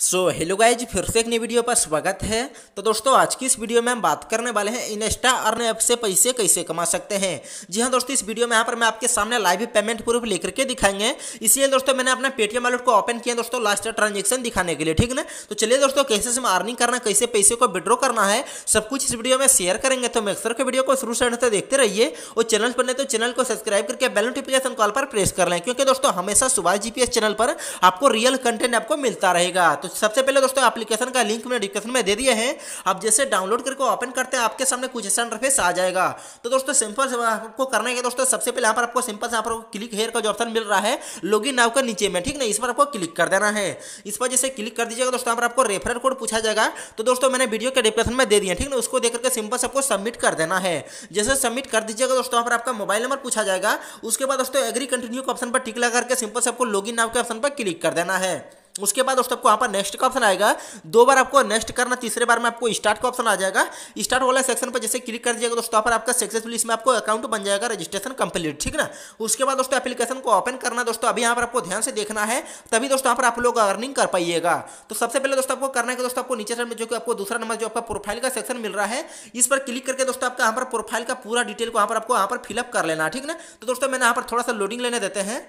so hello guys फिर से एक नई वीडियो पर स्वागत है तो दोस्तों आज की इस वीडियो में हम बात करने वाले हैं इंस्टा अर्न ऐप से पैसे कैसे कमा सकते हैं जी हाँ दोस्तों इस वीडियो में यहाँ पर मैं आपके सामने लाइव पेमेंट प्रूफ लेकर के दिखाएंगे इसलिए दोस्तों मैंने अपना पेटीएम वॉलेट को ओपन किया दोस्तों लास्ट ट्रांजेक्शन दिखाने के लिए ठीक ना तो चलिए दोस्तों कैसे से अर्निंग करना कैसे पैसे को विड्रॉ करना है सब कुछ इस वीडियो में शेयर करेंगे तो मैं अक्सर के वीडियो को शुरू से अंत देखते रहिए और चैनल पर नहीं तो चैनल को सब्सक्राइब करके बेल नोटिफिकेशन कॉल पर प्रेस कर लें क्योंकि दोस्तों हमेशा सुभाष जीपीएस चैनल पर आपको रियल कंटेंट आपको मिलता रहेगा तो सबसे पहले दोस्तों एप्लीकेशन का लिंक मैंने डिस्क्रिप्शन में दे दिए हैं आप जैसे डाउनलोड करके ओपन करते हैं आपके सामने कुछ ऐसा इंटरफेस आ जाएगा तो दोस्तों सिंपल से आपको करना है दोस्तों सबसे पहले यहाँ पर आपको सिंपल से यहाँ पर क्लिक हेयर का जो ऑप्शन मिल रहा है लॉग इन आपका नीचे में ठीक ना इस पर आपको क्लिक कर देना है इस पर जैसे क्लिक कर दीजिएगा दोस्तों यहाँ पर आपको रेफरल कोड पूछा जाएगा तो दोस्तों मैंने वीडियो के डिस्क्रिप्शन में दे दिया ठीक ना उसको देख करके सिंपल से आपको सबमिट कर देना है जैसे सबमिट कर दीजिएगा दोस्तों यहाँ पर आपका मोबाइल नंबर पूछा जाएगा उसके बाद दोस्तों एग्री कंटिन्यू के ऑप्शन पर टिक लगा करके सिंपल से आपको लॉगिन नाव के ऑप्शन पर क्लिक कर देना है उसके बाद दोस्तों आपको यहाँ पर नेक्स्ट का ऑप्शन आएगा दो बार आपको नेक्स्ट करना तीसरे बार में आपको स्टार्ट का ऑप्शन आ जाएगा स्टार्ट वाला सेक्शन पर जैसे क्लिक कर दिएगा दोस्तों पर आपका सक्सेसफुल इसमें आपको अकाउंट बन जाएगा रजिस्ट्रेशन कंप्लीट ठीक ना उसके बाद दोस्तों एप्लीकेशन को ओपन करना दोस्तों अभी यहाँ पर आपको ध्यान से देखना है तभी दोस्तों यहाँ पर आप लोग अर्निंग कर पाइएगा तो सबसे पहले दोस्तों आपको करना है दोस्तों आपको नीचे साइड में जो कि आपको दूसरा नंबर जो आपका प्रोफाइल का सेक्शन मिल रहा है इस पर क्लिक करके दोस्तों आपका यहाँ पर प्रोफाइल का पूरा डिटेल को यहाँ पर आपको यहाँ पर फिलअप कर लेना ठीक ना तो दोस्तों मैंने यहाँ पर थोड़ा सा लोडिंग लेने देते हैं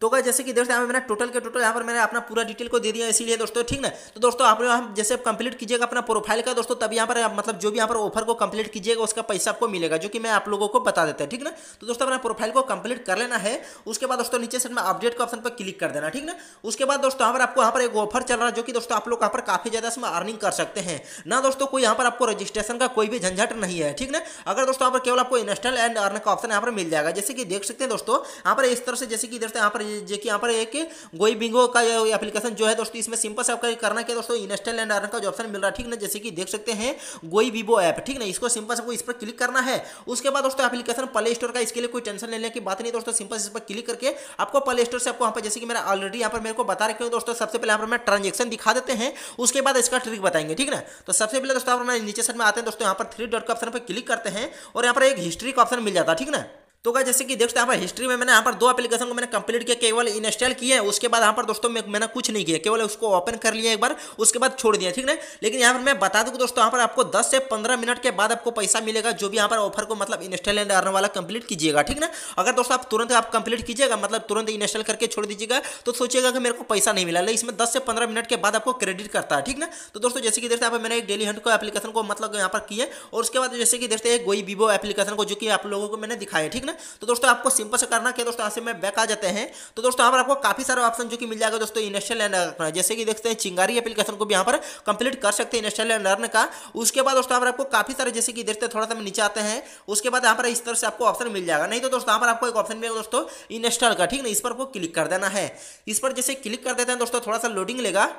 तो अगर जैसे कि दोस्तों यहाँ पर मैंने टोटल के टोटल यहाँ पर मैंने अपना पूरा डिटेल को दे दिया इसीलिए दोस्तों ठीक ना तो दोस्तों आप जैसे कंप्लीट कीजिएगा अपना प्रोफाइल का दोस्तों तब यहाँ पर मतलब जो भी यहाँ पर ऑफर को कंप्लीट कीजिएगा उसका पैसा आपको मिलेगा जो कि मैं आप लोगों को बता देता है ठीक ना तो दोस्तों अपना प्रोफाइल को कंप्लीट कर लेना है उसके बाद दोस्तों नीचे साइड में अपडेट का ऑप्शन पर क्लिक कर देना ठीक ना उसके बाद दोस्तों यहाँ पर आपको यहाँ पर एक ऑफर चल रहा है जो कि दोस्तों आप लोग यहाँ पर काफी ज्यादा इसमें अर्निंग कर सकते हैं ना दोस्तों कोई यहाँ पर आपको रजिस्ट्रेशन का कोई भी झंझट नहीं है ठीक ना अगर दोस्तों यहाँ पर केवल आपको इंस्टॉल एंड अर्न का ऑप्शन यहाँ पर मिल जाएगा जैसे कि देख सकते हैं दोस्तों यहाँ पर इस तरह से जैसे कि दोस्तों यहाँ पर जो कि यहाँ पर एक गोई बिंगो का एप्लीकेशन जो है दोस्तों इसमें सिंपल से आपका करना क्या दोस्तों इंस्टॉल एंड अर्न का जो ऑप्शन मिल रहा है ठीक ना जैसे कि देख सकते हैं गोई वीवो ऐप ठीक ना इसको सिंपल से इस पर क्लिक करना है उसके बाद दोस्तों एप्लीकेशन प्ले स्टोर का इसके लिए कोई टेंशन लेने की बात नहीं दोस्तों सिंपल से इस पर क्लिक करके आपको प्ले स्टोर से आपको यहाँ पर जैसे कि मेरा ऑलरेडी यहाँ पर मेरे को बता रखे दोस्तों सबसे पहले यहाँ पर मैं ट्रांजेक्शन दिखा देते हैं उसके बाद इसका ट्रिक बताएंगे ठीक ना तो सबसे पहले दोस्तों नीचे साइड में आते हैं दोस्तों यहाँ पर थ्री डॉट का ऑप्शन पर क्लिक करते हैं और यहाँ पर एक हिस्ट्री का ऑप्शन मिल जाता है ठीक ना तो क्या जैसे कि देखते हैं यहाँ पर हिस्ट्री में मैंने यहाँ पर दो एप्लीकेशन को मैंने कंप्लीट किया केवल इंस्टॉल किया है उसके बाद यहाँ पर दोस्तों मैं मैंने कुछ नहीं किया केवल उसको ओपन कर लिया एक बार उसके बाद छोड़ दिया ठीक है लेकिन यहाँ पर मैं बता दूँ दोस्तों यहाँ पर आपको दस से पंद्रह मिनट के बाद आपको पैसा मिलेगा जो भी यहाँ पर ऑफर को मतलब इंस्टॉल एंड अर्न वाला कंप्लीट कीजिएगा ठीक ना अगर दोस्तों आप तुरंत आप कंप्लीट कीजिएगा मतलब तुरंत इंस्टॉल करके छोड़ दीजिएगा तो सोचिएगा कि मेरे को पैसा नहीं मिला लेकिन इसमें दस से पंद्रह मिनट के बाद आपको क्रेडिट करता है ठीक ना तो दोस्तों जैसे कि देखते हैं मैंने एक डेली हंड को एप्लीकेशन को मतलब यहाँ पर किए और उसके बाद जैसे कि देखते हैं गोई वीवो एप्लीकेशन को जो कि आप लोगों को मैंने दिखाया ठीक ना ना तो दोस्तों आपको सिंपल से करना क्या दोस्तों यहाँ से मैं बैक आ जाते हैं तो दोस्तों यहाँ पर आपको काफी सारे ऑप्शन जो कि मिल जाएगा दोस्तों इनेस्टल एंड अर्न जैसे कि देखते हैं चिंगारी एप्लीकेशन को भी यहाँ पर कंप्लीट कर सकते हैं इनेस्टल एंड अर्न का उसके बाद दोस्तों यहाँ पर आपको काफी सारे जैसे कि देखते हैं थोड़ा सा नीचे आते हैं उसके बाद यहाँ पर इस तरह से आपको ऑप्शन मिल जाएगा नहीं तो दोस्तों यहाँ पर आपको एक ऑप्शन मिलेगा दोस्तों इनेस्टॉल का ठीक ना इस पर आपको क्लिक कर देना है इस पर जैसे क्लिक कर देते हैं दोस्तों थोड़ा सा लोडिंग लेगा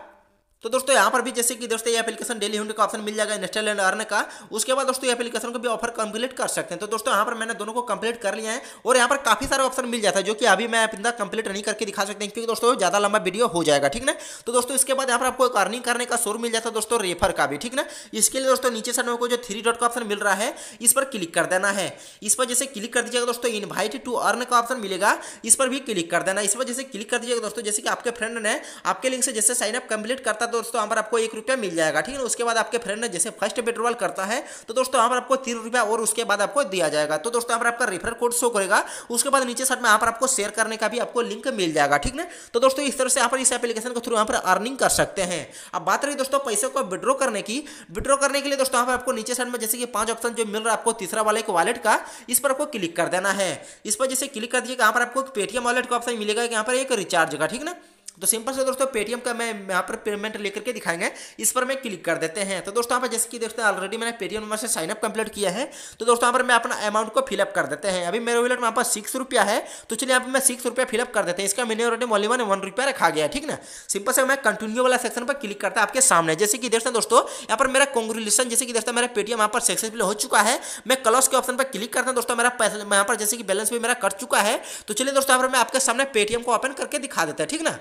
तो दोस्तों यहाँ पर भी जैसे कि दोस्तों ये एप्लीकेशन डेली हंड्रेड का ऑप्शन मिल जाएगा इंस्टॉल एंड अर्न का उसके बाद दोस्तों एप्लीकेशन को भी ऑफर कंप्लीट कर सकते हैं तो दोस्तों यहाँ पर मैंने दोनों को कंप्लीट कर लिया है और यहाँ पर काफी सारे ऑप्शन मिल जाता है जो कि अभी मैं अपना कंप्लीट नहीं करके दिखा सकते हैं क्योंकि दोस्तों ज्यादा लंबा वीडियो हो जाएगा ठीक ना तो दोस्तों इसके बाद यहाँ पर आपको अर्निंग करने का शोर मिल जाता है दोस्तों रेफर का भी ठीक ना इसके लिए दोस्तों नीचे सर को जो थ्री डॉट का ऑप्शन मिल रहा है इस पर क्लिक कर देना है इस पर जैसे क्लिक कर दीजिएगा दोस्तों इन्वाइट टू अर्न का ऑप्शन मिलेगा इस पर भी क्लिक कर देना इस पर जैसे क्लिक कर दीजिएगा दोस्तों जैसे कि आपके फ्रेंड ने आपके लिंक से जैसे साइनअप कंप्लीट करता दोस्तों यहाँ पर आपको एक रुपया मिल जाएगा ठीक है उसके बाद आपके फ्रेंड ने जैसे फर्स्ट पेट्रोल करता है तो दोस्तों यहाँ पर आपको तीन रुपया और उसके बाद आपको दिया जाएगा तो दोस्तों यहाँ पर आपका रेफर कोड शो करेगा उसके बाद नीचे साइड में यहाँ पर आपको शेयर करने का भी आपको लिंक मिल जाएगा ठीक है तो दोस्तों इस तरह से यहाँ पर इस एप्लीकेशन के थ्रू यहाँ पर अर्निंग कर सकते हैं अब बात रही दोस्तों पैसे को विड्रॉ करने की विड्रॉ करने के लिए दोस्तों यहाँ पर आपको नीचे साइड में जैसे कि पांच ऑप्शन जो मिल रहा है आपको तीसरा वाले के वालेट का इस पर आपको क्लिक कर देना है इस पर जैसे क्लिक कर दिए यहाँ पर आपको पेटीएम वालेट का ऑप्शन मिलेगा यहाँ पर एक रिचार्ज का ठीक ना तो सिंपल से दोस्तों पेटीएम का मैं यहाँ पर पेमेंट लेकर के दिखाएंगे इस पर मैं क्लिक कर देते हैं तो दोस्तों यहाँ पर जैसे कि देखते हैं ऑलरेडी मैंने पेटीएम नंबर से साइनअप कंप्लीट किया है तो दोस्तों यहाँ पर मैं अपना अमाउंट को फिलअप कर देते हैं अभी मेरे वॉलेट वहाँ पर सिक्स रुपया है तो चलिए यहाँ पर मैं सिक्स रुपया फिलअप कर देते हैं इसका मिनिमम रेटिंग वॉल्यूम वन रुपया रखा गया है ठीक ना सिंपल से मैं कंटिन्यू वाला सेक्शन पर क्लिक करता है आपके सामने जैसे कि देखते हैं दोस्तों यहाँ पर मेरा कॉन्ग्रेचुलेसन जैसे कि देखते हैं मेरा पेटीएम यहाँ पर सक्सेसफुल हो चुका है मैं क्लॉस के ऑप्शन पर क्लिक करता हूँ दोस्तों मेरा पैसा यहाँ पर जैसे कि बैलेंस भी मेरा कट चुका है तो चलिए दोस्तों यहाँ पर मैं आपके सामने पेटीएम को ओपन करके दिखा देता है ठीक ना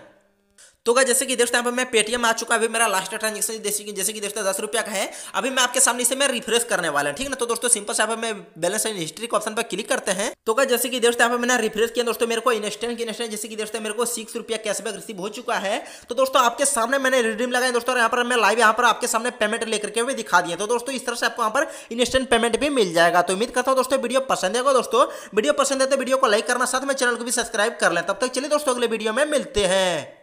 तो क्या जैसे कि देखते हैं मैं पेटीएम आ चुका है अभी मेरा लास्ट ट्रांजेक्शन जैसे कि जैसे कि दस रुपया का है अभी मैं आपके सामने इसे मैं रिफ्रेश करने वाला हूँ ठीक ना तो दोस्तों सिंपल से आप मैं बैलेंस एंड हिस्ट्री के ऑप्शन पर क्लिक करते हैं तो क्या जैसे कि देखते हैं पर मैंने रिफ्रेश किया दोस्तों मेरे को इंस्टेंट की इंस्टेंट जैसे कि हैं मेरे को सिक्स रुपया कैशबैक रिसीव हो चुका है तो दोस्तों आपके सामने मैंने रिडीम लगाया दोस्तों यहाँ पर मैं लाइव यहाँ पर आपके सामने पेमेंट लेकर के भी दिखा दिया तो दोस्तों इस तरह से आपको यहाँ पर इंस्टेंट पेमेंट भी मिल जाएगा तो उम्मीद करता हूँ दोस्तों वीडियो पसंद आएगा दोस्तों वीडियो पसंद है तो वीडियो को लाइक करना साथ में चैनल को भी सब्सक्राइब कर लें तब तक चलिए दोस्तों अगले वीडियो में मिलते हैं